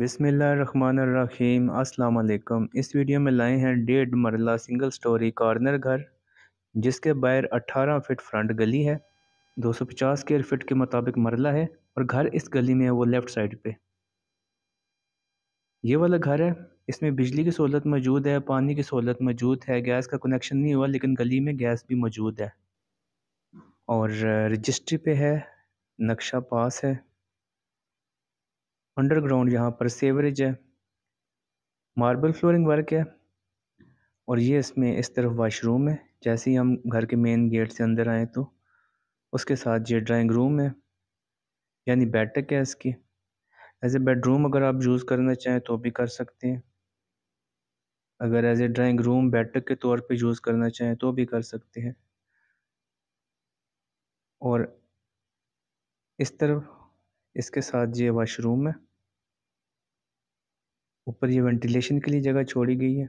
बिसमीम अल्लाम इस वीडियो में लाए हैं डेढ़ मरला सिंगल स्टोरी कॉर्नर घर जिसके बाहर 18 फिट फ्रंट गली है 250 स्क्वायर फिट के मुताबिक मरला है और घर इस गली में है वो लेफ़्ट साइड पे ये वाला घर है इसमें बिजली की सहूलत मौजूद है पानी की सहूलत मौजूद है गैस का कनेक्शन नहीं हुआ लेकिन गली में गैस भी मौजूद है और रजिस्ट्री पे है नक्शा पास है अंडरग्राउंड यहाँ पर सेवरेज है मार्बल फ्लोरिंग वर्क है और ये इसमें इस तरफ वाशरूम है जैसे ही हम घर के मेन गेट से अंदर आए तो उसके साथ ये ड्राइंग रूम है यानी बैठक है इसकी एज ए बेडरूम अगर आप यूज़ करना चाहें तो भी कर सकते हैं अगर एज ए ड्राइंग रूम बैठक के तौर पे यूज़ करना चाहें तो भी कर सकते हैं और इस तरफ इसके साथ ये वॉशरूम है ऊपर ये वेंटिलेशन के लिए जगह छोड़ी गई है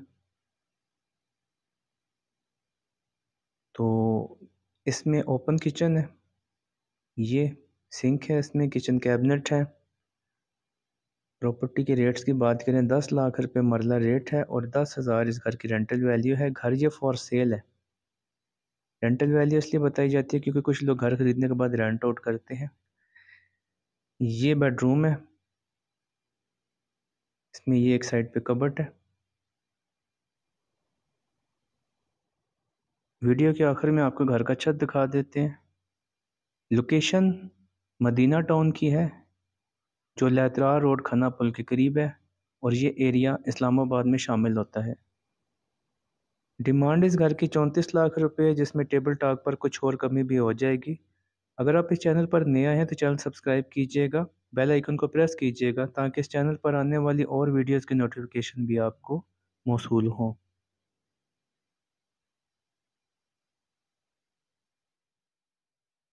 तो इसमें ओपन किचन है ये सिंक है इसमें किचन कैबिनेट है प्रॉपर्टी के रेट्स की बात करें दस लाख रुपए मरला रेट है और दस हज़ार इस घर की रेंटल वैल्यू है घर ये फॉर सेल है रेंटल वैल्यू इसलिए बताई जाती है क्योंकि कुछ लोग घर ख़रीदने के बाद रेंट आउट करते हैं ये बेडरूम है इसमें ये एक साइड पे कबट है वीडियो के आखिर में आपको घर का छत दिखा देते हैं लोकेशन मदीना टाउन की है जो लैतरा रोड खना पुल के करीब है और ये एरिया इस्लामाबाद में शामिल होता है डिमांड इस घर की चौंतीस लाख रुपए जिसमें टेबल टॉक पर कुछ और कमी भी हो जाएगी अगर आप इस चैनल पर नया हैं तो चैनल सब्सक्राइब कीजिएगा बेल आइकन को प्रेस कीजिएगा ताकि इस चैनल पर आने वाली और वीडियोस की नोटिफिकेशन भी आपको मौसू हों